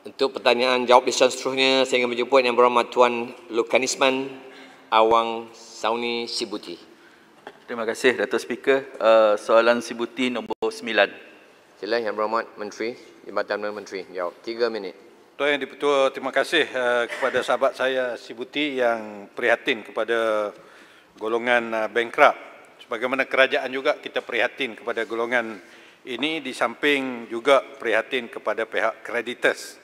Untuk pertanyaan jawab di seterusnya, saya ingin menjemput yang berhormat Tuan Lukanisman Awang Sauni Sibuti. Terima kasih Dato Speaker. Uh, soalan Sibuti nombor 9. Sila yang berhormat Menteri, Jabatan Menteri jawab. Tiga minit. Tuan Yang Dipertua, terima kasih uh, kepada sahabat saya Sibuti yang prihatin kepada golongan uh, bankrupt. Sebagaimana kerajaan juga kita prihatin kepada golongan ini di samping juga prihatin kepada pihak creditors.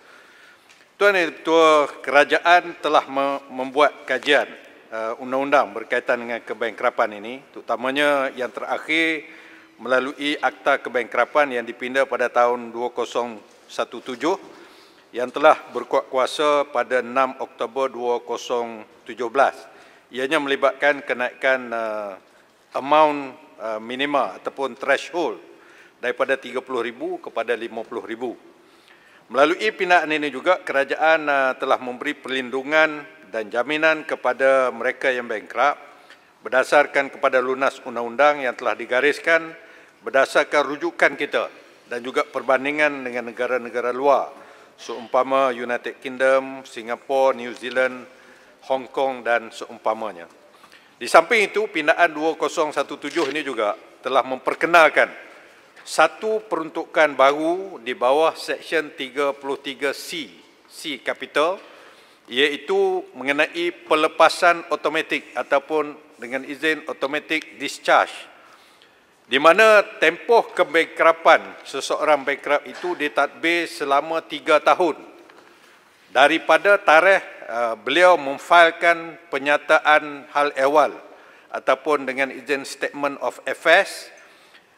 Tuan dan Tua Kerajaan telah membuat kajian uh, undang-undang berkaitan dengan kebankrapan ini, terutamanya yang terakhir melalui Akta Kebankrapan yang dipindah pada tahun 2017 yang telah berkuat kuasa pada 6 Oktober 2017. Ianya melibatkan kenaikan uh, amount uh, minima ataupun threshold daripada 30,000 kepada 50,000. Melalui pindaan ini juga, kerajaan uh, telah memberi perlindungan dan jaminan kepada mereka yang bankrap berdasarkan kepada lunas undang-undang yang telah digariskan berdasarkan rujukan kita dan juga perbandingan dengan negara-negara luar seumpama United Kingdom, Singapore, New Zealand, Hong Kong dan seumpamanya. Di samping itu, pindaan 2017 ini juga telah memperkenalkan satu peruntukan baru di bawah Seksyen 33C, C Capital, iaitu mengenai pelepasan automatik ataupun dengan izin automatic discharge di mana tempoh kebankrapan seseorang bankrap itu ditadbir selama 3 tahun daripada tarikh eh, beliau memfailkan penyataan hal ehwal ataupun dengan izin statement of affairs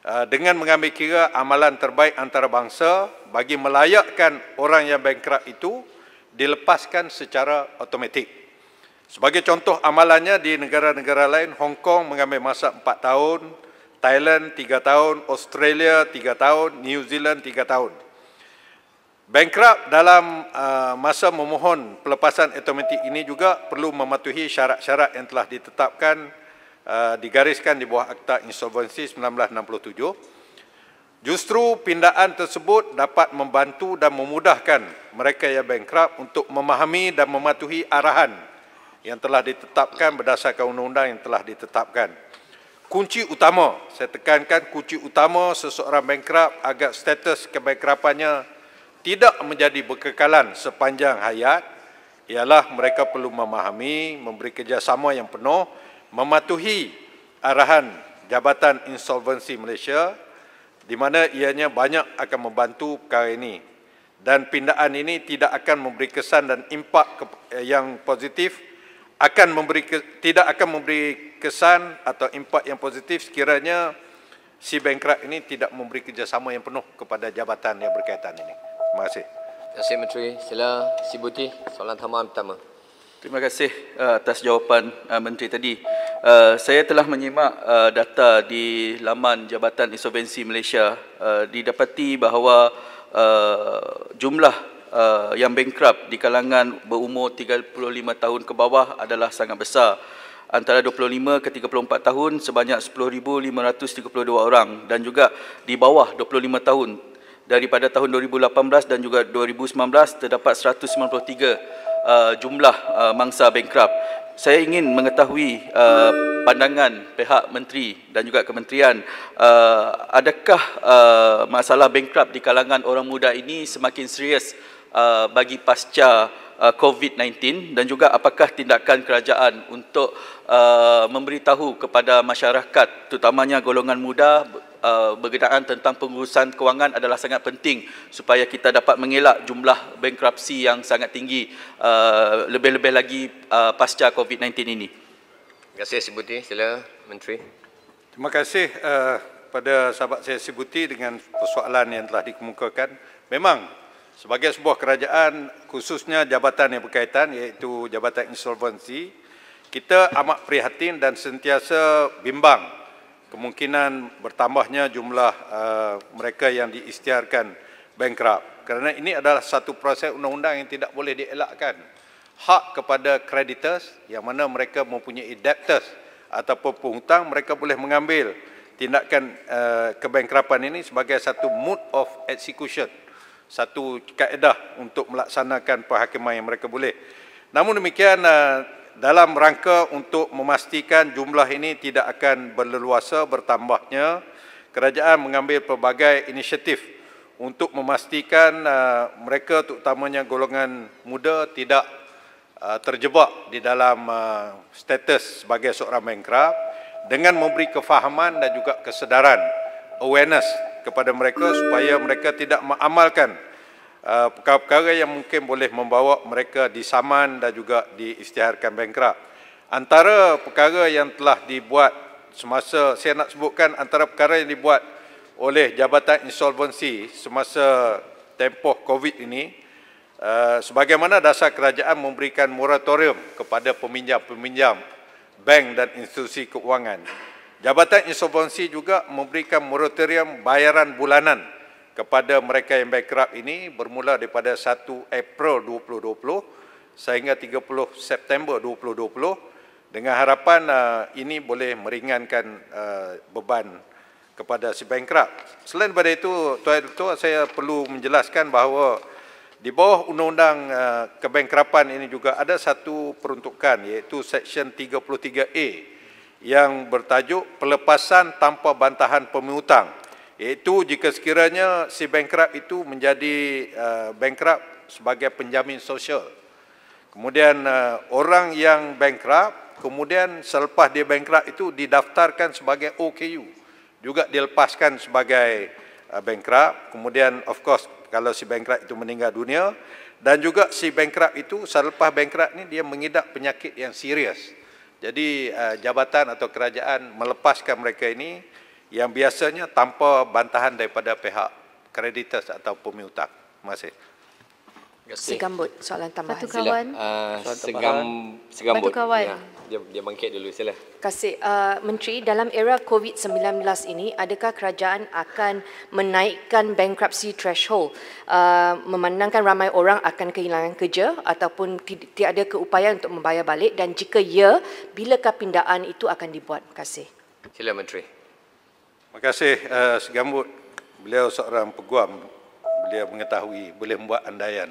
Ah, dengan mengambil kira amalan terbaik antarabangsa bagi melayakkan orang yang bankrupt itu dilepaskan secara automatik. Sebagai contoh amalannya di negara-negara lain, Hong Kong mengambil masa 4 tahun, Thailand 3 tahun, Australia 3 tahun, New Zealand 3 tahun. Bankrupt dalam ah, masa memohon pelepasan automatik ini juga perlu mematuhi syarat-syarat yang telah ditetapkan Ah, digariskan di bawah Akta Insolvensi 1967. Justru pindaan tersebut dapat membantu dan memudahkan mereka yang bankrupt untuk memahami dan mematuhi arahan yang telah ditetapkan berdasarkan undang-undang yang telah ditetapkan. Kunci utama, saya tekankan kunci utama seseorang bankrupt agar status kebankrapannya tidak menjadi berkekalan sepanjang hayat ialah mereka perlu memahami, memberi kerjasama yang penuh mematuhi arahan Jabatan Insolvensi Malaysia di mana ianya banyak akan membantu perkara ini dan pindaan ini tidak akan memberi kesan dan impak eh, yang positif akan memberi tidak akan memberi kesan atau impak yang positif sekiranya si bankrupt ini tidak memberi kerjasama yang penuh kepada jabatan yang berkaitan ini. Terima kasih. Terima kasih Menteri. Sila Sibuti soalan tamat pertama. Terima kasih uh, atas jawapan uh, menteri tadi. Uh, saya telah menyimak data di laman Jabatan Insolvensi Malaysia didapati bahawa jumlah yang bankrupt di kalangan berumur 35 tahun ke bawah adalah sangat besar antara 25 ke 34 tahun sebanyak 10532 orang dan juga di bawah 25 tahun daripada tahun 2018 dan juga 2019 terdapat 193 Uh, jumlah uh, mangsa bankrupt. Saya ingin mengetahui uh, pandangan pihak menteri dan juga kementerian uh, adakah uh, masalah bankrupt di kalangan orang muda ini semakin serius Uh, bagi pasca uh, COVID-19 dan juga apakah tindakan kerajaan untuk uh, memberitahu kepada masyarakat terutamanya golongan muda berkenaan tentang pengurusan kewangan adalah sangat penting supaya kita dapat mengelak jumlah bankrupsi yang sangat tinggi lebih-lebih lagi pasca COVID-19 ini. Terima kasih Sibuti. Sila Menteri. Terima kasih uh, pada sahabat saya Sibuti dengan persoalan yang telah dikemukakan. Memang sebagai sebuah kerajaan khususnya jabatan yang berkaitan iaitu jabatan insolvensi kita amat prihatin dan sentiasa bimbang kemungkinan bertambahnya jumlah uh, mereka yang diisytiharkan bankrupt kerana ini adalah satu proses undang-undang yang tidak boleh dielakkan hak kepada creditors yang mana mereka mempunyai debtors ataupun penghutang mereka boleh mengambil tindakan uh, eh, kebankrupan ini sebagai satu mode of execution satu kaedah untuk melaksanakan perhakiman yang mereka boleh. Namun demikian eh, dalam rangka untuk memastikan jumlah ini tidak akan berleluasa bertambahnya, kerajaan mengambil pelbagai inisiatif untuk memastikan eh, mereka terutamanya golongan muda tidak eh, terjebak di dalam status sebagai seorang bankrupt dengan memberi kefahaman dan juga kesedaran awareness kepada mereka supaya mereka tidak mengamalkan uh, perkara-perkara yang mungkin boleh membawa mereka disaman dan juga diisytiharkan bankrap. Antara perkara yang telah dibuat semasa saya nak sebutkan antara perkara yang dibuat oleh Jabatan Insolvensi semasa tempoh COVID ini uh, sebagaimana dasar kerajaan memberikan moratorium kepada peminjam-peminjam bank dan institusi keuangan Jabatan Insolvensi juga memberikan moratorium bayaran bulanan kepada mereka yang bankrupt ini bermula daripada 1 April 2020 sehingga 30 September 2020 dengan harapan eh, ini boleh meringankan eh, beban kepada si bankrupt. Selain daripada itu, Tuan Doktor, saya perlu menjelaskan bahawa di bawah undang-undang uh, kebankrapan ini juga ada satu peruntukan iaitu Seksyen 33A yang bertajuk pelepasan tanpa bantahan pemutang iaitu jika sekiranya si bankrupt itu menjadi uh, sebagai penjamin sosial kemudian eh, orang yang bankrupt kemudian selepas dia bankrupt itu didaftarkan sebagai OKU juga dilepaskan sebagai uh, kemudian of course kalau si bankrupt itu meninggal dunia dan juga si bankrupt itu selepas bankrupt ni dia mengidap penyakit yang serius jadi uh, jabatan atau kerajaan melepaskan mereka ini yang biasanya tanpa bantahan daripada pihak kreditas atau pemihutang. Terima kasih. Segambut soalan tambahan. Batu kawan. Uh, segam, segambut. Batu kawan. Ya, dia, dia bangkit dulu sila. Kasih uh, Menteri dalam era COVID-19 ini adakah kerajaan akan menaikkan bankruptcy threshold uh, memandangkan ramai orang akan kehilangan kerja ataupun tiada keupayaan untuk membayar balik dan jika ya bilakah pindaan itu akan dibuat? Kasih. Sila Menteri. Terima kasih uh, Segambut. Beliau seorang peguam. Beliau mengetahui boleh membuat andaian.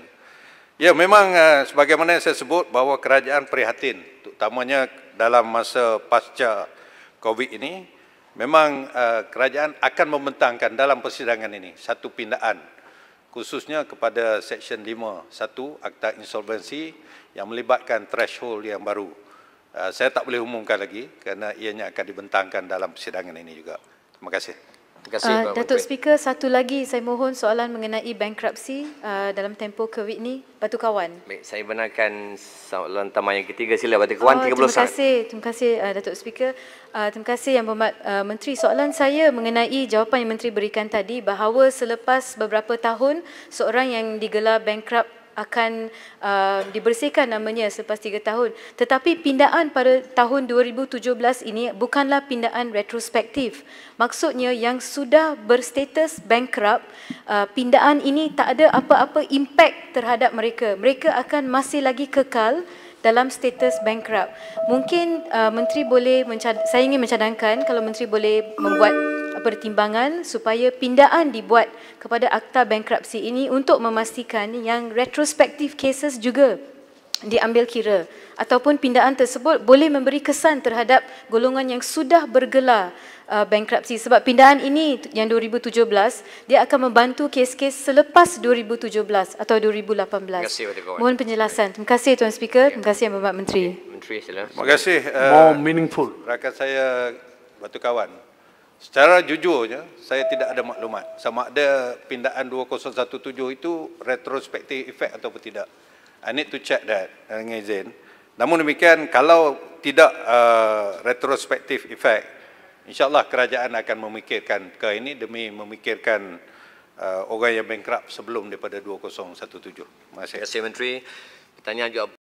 Ya, memang uh, sebagaimana saya sebut bahawa kerajaan prihatin terutamanya dalam masa pasca COVID ini memang uh, kerajaan akan membentangkan dalam persidangan ini satu pindaan khususnya kepada Seksyen 5.1 Akta Insolvensi yang melibatkan threshold yang baru. Uh, saya tak boleh umumkan lagi kerana ianya akan dibentangkan dalam persidangan ini juga. Terima kasih kasih, uh, Datuk Speaker, satu lagi saya mohon soalan mengenai bankruptcy uh, dalam tempoh COVID ini, Batu Kawan. Baik, saya benarkan soalan tamat yang ketiga sila Batu Kawan, oh, 30 terima saat. Kasih, terima kasih, uh, Datuk Speaker. Uh, terima kasih Yang Berhormat uh, Menteri. Soalan saya mengenai jawapan yang Menteri berikan tadi bahawa selepas beberapa tahun seorang yang digelar bankrupt akan uh, dibersihkan namanya selepas tiga tahun. Tetapi pindaan pada tahun 2017 ini bukanlah pindaan retrospektif. Maksudnya yang sudah berstatus bankrupt, uh, pindaan ini tak ada apa-apa impak terhadap mereka. Mereka akan masih lagi kekal dalam status bankrupt. Mungkin uh, menteri boleh saya ingin mencadangkan kalau menteri boleh membuat pertimbangan supaya pindaan dibuat kepada akta bankruptcy ini untuk memastikan yang retrospective cases juga diambil kira ataupun pindaan tersebut boleh memberi kesan terhadap golongan yang sudah bergelar uh, bankruptcy sebab pindaan ini yang 2017 dia akan membantu kes-kes selepas 2017 atau 2018. Mohon penjelasan. Terima kasih Tuan Speaker, ya. terima kasih Yang Berhormat Menteri. Terima kasih. More uh, meaningful. Rakan saya Batu Kawan. Secara jujurnya, saya tidak ada maklumat sama ada pindaan 2017 itu retrospektif efek atau tidak. I need to check that dengan uh, izin. Namun demikian, kalau tidak uh, retrospective effect, insyaAllah kerajaan akan memikirkan ke ini demi memikirkan uh, orang yang bankrupt sebelum daripada 2017. Terima kasih. Terima kasih, Menteri. Pertanyaan juga